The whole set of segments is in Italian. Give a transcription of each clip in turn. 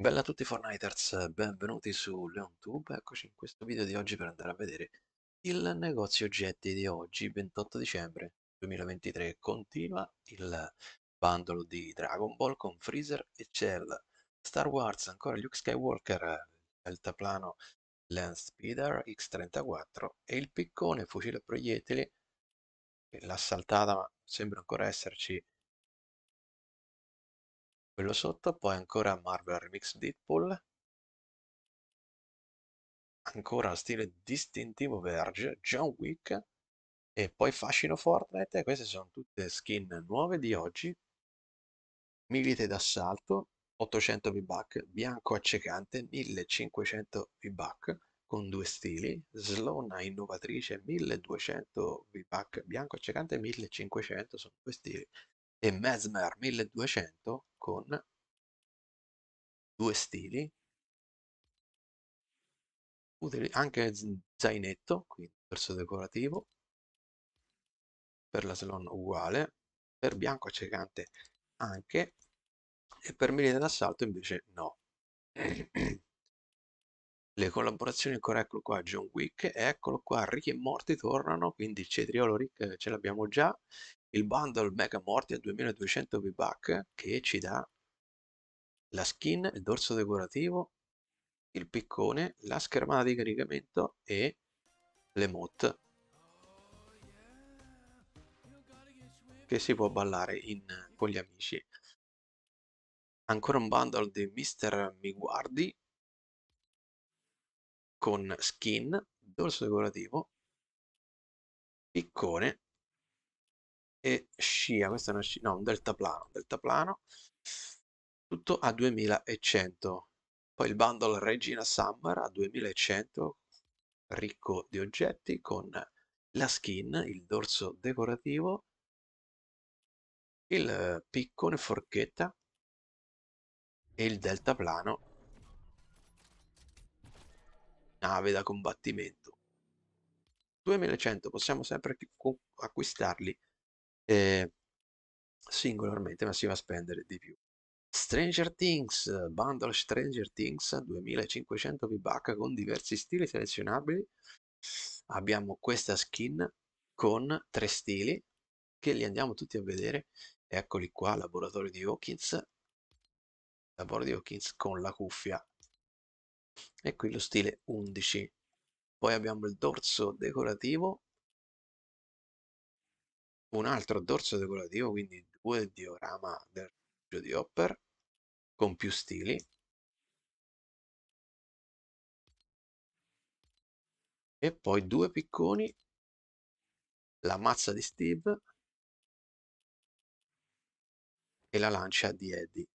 Bella a tutti Fortniters, benvenuti su LeonTube, eccoci in questo video di oggi per andare a vedere il negozio oggetti di oggi, 28 dicembre 2023, continua il bundle di Dragon Ball con Freezer e Cell, Star Wars ancora Luke Skywalker, l'altaplano Lance Speeder X34 e il piccone fucile a proiettili, l'assaltata ma sembra ancora esserci quello sotto, poi ancora Marvel Remix Deadpool, ancora stile distintivo Verge, John Wick e poi Fascino Fortnite. Queste sono tutte skin nuove di oggi. Milite d'assalto, 800 V-Buck, bianco accecante, 1500 V-Buck con due stili, Slona innovatrice 1200 V-Buck bianco accecante 1500 sono due stili, e Mesmer 1200 con due stili, anche zainetto, quindi verso decorativo, per la Slon uguale, per bianco accecante anche, e per mirino d'assalto invece no. Le collaborazioni ancora, eccolo qua, John Wick, eccolo qua, Ricchi e Morti tornano, quindi il cetriolo Rick eh, ce l'abbiamo già, il bundle Mega Morty a 2200 V-Buck che ci dà la skin, il dorso decorativo, il piccone, la schermata di caricamento e l'emote che si può ballare in, con gli amici. Ancora un bundle di Mr. Mi Guardi con skin, dorso decorativo, piccone e scia, questa è una scia, no, un deltaplano, deltaplano, tutto a 2100. Poi il bundle Regina Summer a 2100, ricco di oggetti con la skin, il dorso decorativo, il eh, piccone forchetta e il deltaplano nave da combattimento. 2100 possiamo sempre acquistarli eh, singolarmente, ma si va a spendere di più. Stranger Things, bundle Stranger Things, 2500 VBH con diversi stili selezionabili. Abbiamo questa skin con tre stili che li andiamo tutti a vedere. Eccoli qua, laboratorio di Hawkins, laboratorio di Hawkins con la cuffia. E qui lo stile 11. Poi abbiamo il dorso decorativo un altro dorso decorativo, quindi due diorama del rifugio di Hopper con più stili. E poi due picconi, la mazza di Steve e la lancia di Eddie.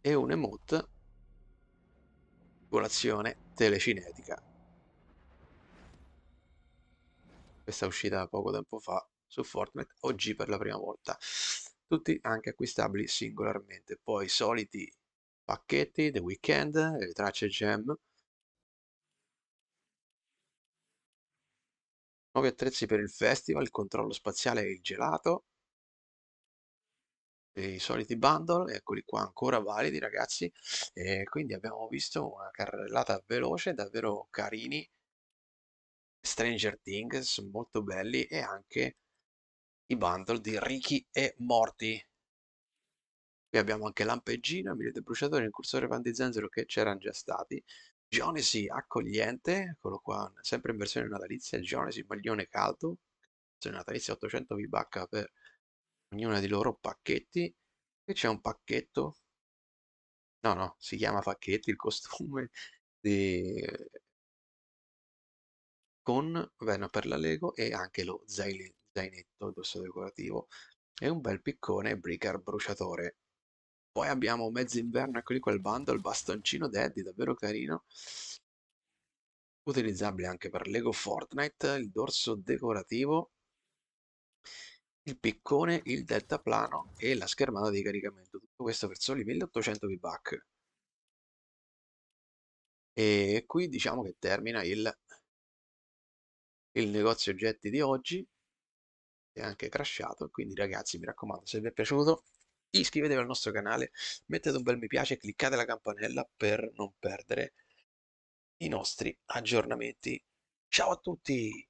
E un emote, colazione telecinetica. questa è uscita poco tempo fa su Fortnite, oggi per la prima volta. Tutti anche acquistabili singolarmente. Poi i soliti pacchetti, The Weeknd, le tracce gem. Nuovi attrezzi per il festival, il controllo spaziale e il gelato. E I soliti bundle, eccoli qua ancora validi ragazzi. E quindi abbiamo visto una carrellata veloce, davvero carini Stranger Things, molto belli, e anche i bundle di Ricky e Morti. Qui abbiamo anche Lampeggino, Emilio Bruciatore, il cursore Van di Zenzero che c'erano già stati. Jonesy accogliente, eccolo qua, sempre in versione natalizia, Jonesy maglione caldo, versione natalizia 800 VBH per ognuno di loro pacchetti. e c'è un pacchetto, no no, si chiama pacchetti il costume di con Vena per Lego e anche lo zainetto d'osso decorativo e un bel piccone Brigar bruciatore. Poi abbiamo Mezzo Inverno, eccoli qua il bando, il bastoncino Daddy, davvero carino, utilizzabile anche per Lego Fortnite, il dorso decorativo, il piccone, il deltaplano e la schermata di caricamento. Tutto questo per soli 1800 V-Buck. E qui diciamo che termina il il negozio oggetti di oggi è anche crashato quindi ragazzi mi raccomando se vi è piaciuto iscrivetevi al nostro canale mettete un bel mi piace e cliccate la campanella per non perdere i nostri aggiornamenti ciao a tutti